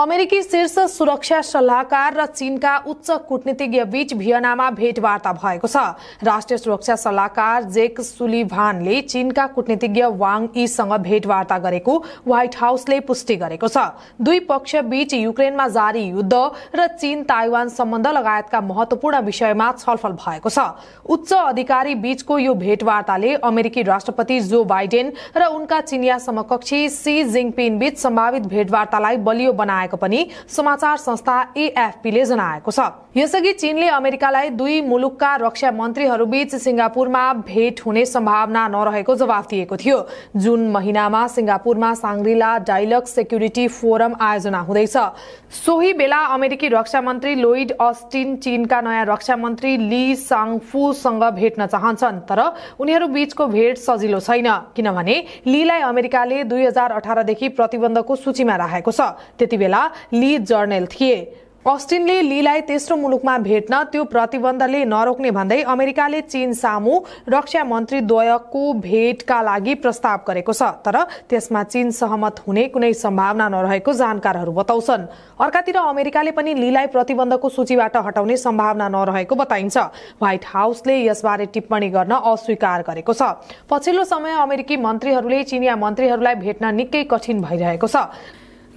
अमेरिकी शीर्ष सुरक्षा सल्लाहकार र चीनका उच्च कूटनीतिज्ञ बीच भियनामा भेटवार्ता भएको छ राष्ट्रिय सुरक्षा सल्लाहकार जेक सुलिभानले चीनका कूटनीतिज्ञ वाङ यीसँग भेटवार्ता गरेको व्हाइट हाउसले पुष्टि गरेको छ दुई पक्ष बीच युक्रेनमा जारी युद्ध र चीन ताइवान सम्बन्ध लगायतका महत्वपूर्ण विषयमा छलफल भएको छ उच्च अधिकारी बीचको यो भेटवार्ताले अमेरिकी राष्ट्रपति जो बाइडेन र उनका चिनिया समकक्षी सी जिङपिन बीच सम्भावित भेटवार्तालाई बलियो बनाएको गराएको पनि समाचार संस्था एएफपीले जनाएको छ यसअघि चीनले अमेरिकालाई दुई मुलुकका रक्षा मन्त्रीहरूबीच सिंगापुरमा भेट हुने सम्भावना नरहेको जवाफ दिएको थियो जुन महिनामा सिंगापुरमा साङ्ग्रिला डाइलग सेक्युरिटी फोरम आयोजना हुँदैछ सोही बेला अमेरिकी रक्षा मन्त्री लोइड अस्टिन चीनका नयाँ रक्षा मन्त्री ली साङफूसँग भेट्न चाहन्छन् तर उनीहरू बीचको भेट सजिलो छैन किनभने लीलाई अमेरिकाले दुई हजार अठारदेखि प्रतिबन्धको सूचीमा राखेको छ त्यति गर्दा ली जर्नेल थिए अस्टिनले लीलाई तेस्रो मुलुकमा भेट्न त्यो प्रतिबन्धले नरोक्ने भन्दै अमेरिकाले चीन सामु रक्षा मन्त्रीद्वयको भेटका लागि प्रस्ताव गरेको छ तर त्यसमा चीन सहमत हुने कुनै सम्भावना नरहेको जानकारहरू बताउँछन् अर्कातिर अमेरिकाले पनि लीलाई प्रतिबन्धको सूचीबाट हटाउने सम्भावना नरहेको बताइन्छ व्हाइट हाउसले यसबारे टिप्पणी गर्न अस्वीकार गरेको छ पछिल्लो समय अमेरिकी मन्त्रीहरूले चिनिया मन्त्रीहरूलाई भेट्न निकै कठिन भइरहेको छ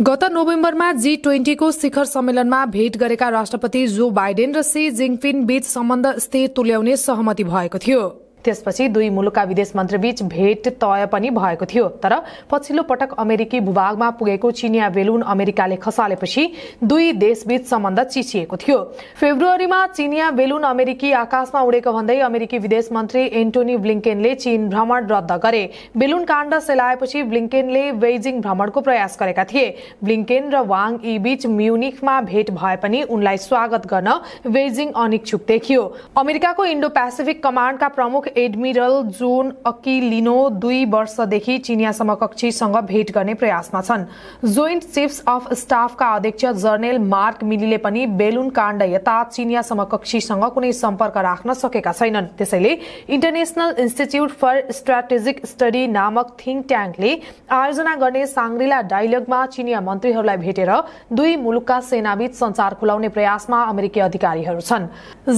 गत नोभेम्बरमा जी ट्वेन्टीको शिखर सम्मेलनमा भेट गरेका राष्ट्रपति जो बाइडेन र सी जिङपिन बीच सम्बन्ध स्थिर तुल्याउने सहमति भएको थियो त्यसपछि दुई मुलुकका विदेश मन्त्रीबीच भेट तय पनि भएको थियो तर पछिल्लो पटक अमेरिकी भूभागमा पुगेको चिनिया बेलुन अमेरिकाले खसालेपछि दुई देशबीच सम्बन्ध चिचिएको थियो फेब्रुअरीमा चिनिया बेलुन अमेरिकी आकाशमा उडेको भन्दै अमेरिकी विदेश मन्त्री एन्टोनी ब्लिङ्केनले चीन भ्रमण रद्द गरे बेलुन काण्ड सेलाएपछि ब्लिङ्केनले बेजिङ भ्रमणको प्रयास गरेका थिए ब्लिङ्केन र वाङ यी बीच म्युनिकमा भेट भए पनि उनलाई स्वागत गर्न बेजिङ अनिच्छुक देखियो अमेरिकाको इन्डो पेसिफिक कमाण्डका प्रमुख एडमिरल जोन अकिलिनो दुई वर्षदेखि चिनिया समकक्षीसँग भेट गर्ने प्रयासमा छन् जोइन्ट चिफ्स अफ स्टाफका अध्यक्ष जर्नेल मार्क मिलीले पनि बेलुन काण्ड यता चिनिया समकक्षीसँग कुनै सम्पर्क राख्न सकेका छैनन् त्यसैले International Institute for Strategic Study नामक थिङ्क ट्याङ्कले आयोजना गर्ने साङ्ग्रिला डायलगमा चिनिया मन्त्रीहरूलाई भेटेर दुई मुलुकका सेनाबीच संचार खुलाउने प्रयासमा अमेरिकी अधिकारीहरू छन्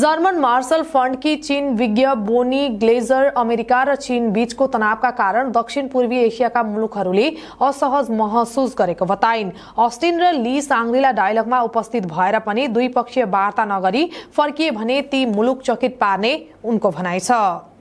जर्मन मार्शल फण्डकी चीन विज्ञ बोनी ग्लेजर अमेरिका र चीन बीचको तनावका कारण दक्षिण पूर्वी एसियाका मुलुकहरूले असहज महसुस गरेको बताइन् अस्टिन र ली साङ्ग्रिला डायलगमा उपस्थित भएर पनि द्विपक्षीय वार्ता नगरी फर्किए भने ती मुलुक चकित पार्ने उनको भनाइ छ